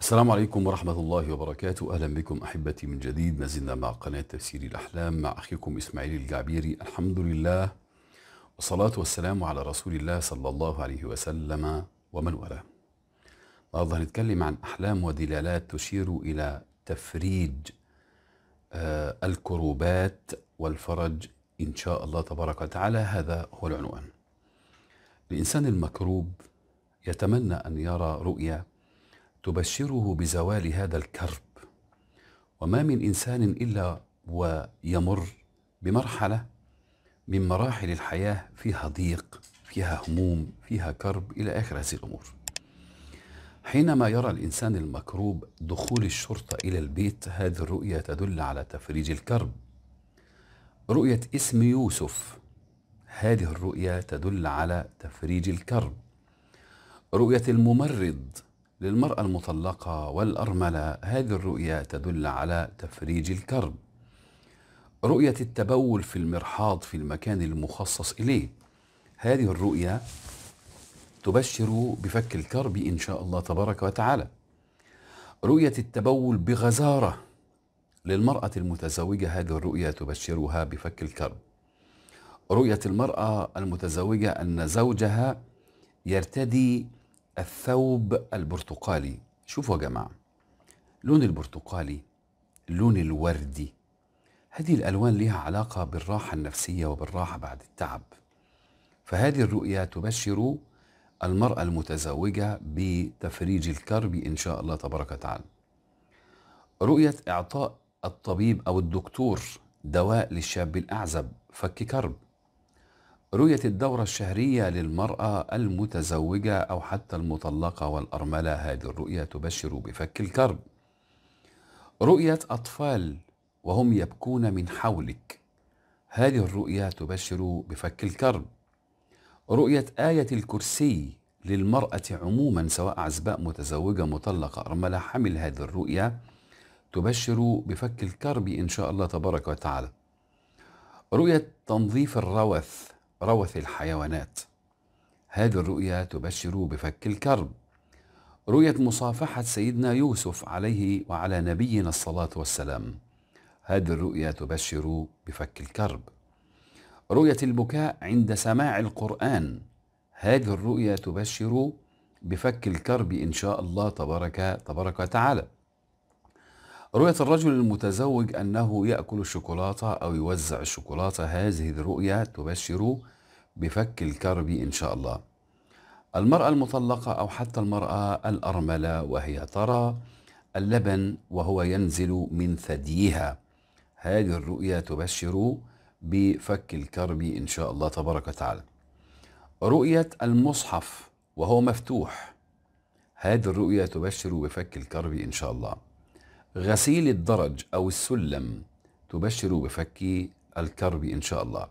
السلام عليكم ورحمة الله وبركاته أهلا بكم أحبتي من جديد نزلنا مع قناة تفسير الأحلام مع أخيكم إسماعيل الجعبيري الحمد لله والصلاة والسلام على رسول الله صلى الله عليه وسلم ومن والاه النهارده هنتكلم عن احلام ودلالات تشير الى تفريج آه، الكروبات والفرج ان شاء الله تبارك وتعالى هذا هو العنوان. الانسان المكروب يتمنى ان يرى رؤيا تبشره بزوال هذا الكرب وما من انسان الا ويمر بمرحله من مراحل الحياه فيها ضيق فيها هموم فيها كرب الى اخر هذه الامور حينما يرى الإنسان المكروب دخول الشرطة إلى البيت هذه الرؤية تدل على تفريج الكرب رؤية اسم يوسف هذه الرؤية تدل على تفريج الكرب رؤية الممرض للمرأة المطلقة والأرملة هذه الرؤية تدل على تفريج الكرب رؤية التبول في المرحاض في المكان المخصص إليه هذه الرؤية تبشر بفك الكرب إن شاء الله تبارك وتعالى رؤية التبول بغزارة للمرأة المتزوجة هذه الرؤية تبشرها بفك الكرب رؤية المرأة المتزوجة أن زوجها يرتدي الثوب البرتقالي شوفوا يا جماعة لون البرتقالي لون الوردي هذه الألوان لها علاقة بالراحة النفسية وبالراحة بعد التعب فهذه الرؤية تبشر المرأة المتزوجة بتفريج الكرب إن شاء الله تبارك وتعالى رؤية إعطاء الطبيب أو الدكتور دواء للشاب الأعزب فك كرب رؤية الدورة الشهرية للمرأة المتزوجة أو حتى المطلقة والأرملة هذه الرؤية تبشر بفك الكرب رؤية أطفال وهم يبكون من حولك هذه الرؤية تبشر بفك الكرب رؤية آية الكرسي للمرأة عموما سواء عزباء متزوجة مطلقة أرملة حمل هذه الرؤية تبشر بفك الكرب إن شاء الله تبارك وتعالى رؤية تنظيف الروث روث الحيوانات هذه الرؤية تبشر بفك الكرب رؤية مصافحة سيدنا يوسف عليه وعلى نبينا الصلاة والسلام هذه الرؤية تبشر بفك الكرب رؤية البكاء عند سماع القرآن هذه الرؤية تبشر بفك الكرب إن شاء الله تبارك تبارك وتعالى رؤية الرجل المتزوج أنه يأكل الشوكولاتة أو يوزع الشوكولاتة هذه الرؤية تبشر بفك الكرب إن شاء الله المرأة المطلقة أو حتى المرأة الأرملة وهي ترى اللبن وهو ينزل من ثديها هذه الرؤية تبشر بفك الكرب إن شاء الله تبارك وتعالى رؤية المصحف وهو مفتوح هذه الرؤية تبشر بفك الكرب إن شاء الله غسيل الدرج أو السلم تبشر بفك الكرب إن شاء الله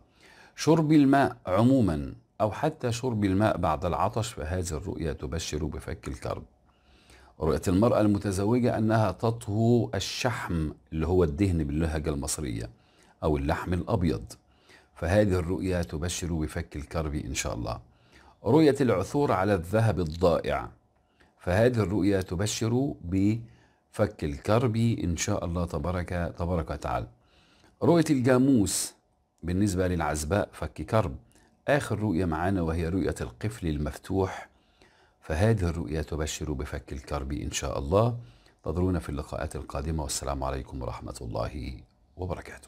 شرب الماء عموما أو حتى شرب الماء بعد العطش فهذه الرؤية تبشر بفك الكرب رؤية المرأة المتزوجة أنها تطهو الشحم اللي هو الدهن باللهجة المصرية أو اللحم الأبيض فهذه الرؤية تبشر بفك الكرب إن شاء الله رؤية العثور على الذهب الضائع فهذه الرؤية تبشر بفك الكرب إن شاء الله تبارك, تبارك وتعالى رؤية الجاموس بالنسبة للعزباء فك كرب آخر رؤية معانا وهي رؤية القفل المفتوح فهذه الرؤية تبشر بفك الكرب إن شاء الله انتظرونا في اللقاءات القادمة والسلام عليكم ورحمة الله وبركاته